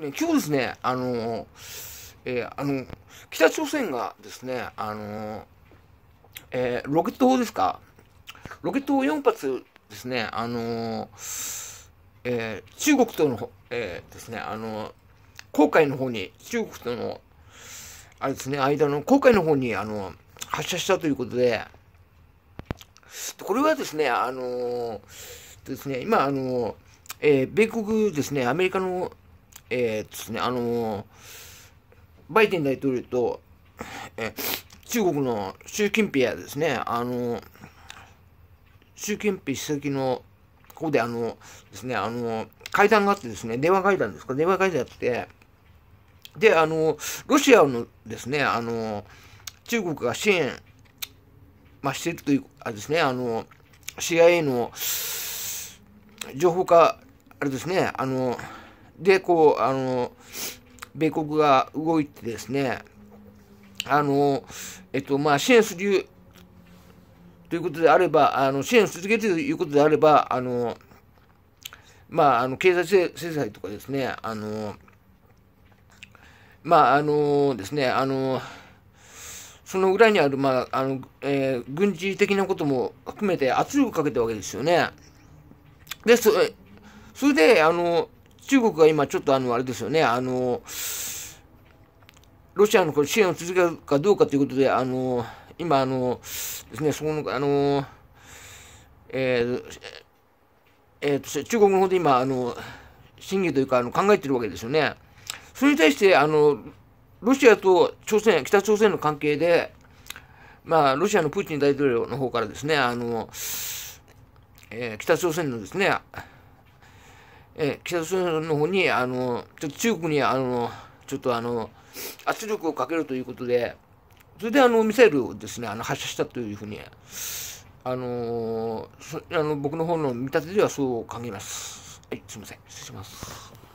今日ですね、あの、えー、あの、北朝鮮がですね、あの、えー、ロケット砲ですか、ロケット砲4発ですね、あの、えー、中国との、えー、ですね、あの、航海の方に、中国との、あれですね、間の航海の方に、あの、発射したということで、これはですね、あのですね、今、あの、え米国ですね、アメリカのえー、ですね、あのー、バイデン大統領と、えー、中国の習近平やですね、あのー、習近平主席の、ここであのですね、あの会談があってですね、電話会談ですか、電話会談あって、で、あの、ロシアのですね、あの、中国が支援、まあ、してるという、あれですね、あの、CIA の情報化、あれですね、あの、で、こう、あの、米国が動いてですね、あの、えっと、まあ、支援するということであれば、あの支援を続けてということであれば、あの、まあ、あの経済制裁とかですね、あの、まあ、あのですね、あの、その裏にある、まあ、あの、えー、軍事的なことも含めて圧力をかけたわけですよね。で、それで、あの、中国が今ちょっとあの、あれですよね、あの、ロシアの支援を続けるかどうかということで、あの、今、あの、ですね、そこの、あの、えー、えー、と中国の方で今、あの、審議というか、あの考えてるわけですよね。それに対して、あの、ロシアと朝鮮、北朝鮮の関係で、まあ、ロシアのプーチン大統領の方からですね、あの、えー、北朝鮮のですね、えー、北朝鮮の方に、あの、ちょっと中国に、あの、ちょっとあの、圧力をかけるということで、それであの、ミサイルをですね、あの、発射したというふうに、あのー、あの僕の方の見立てではそう考えます。はい、すみません。失礼します。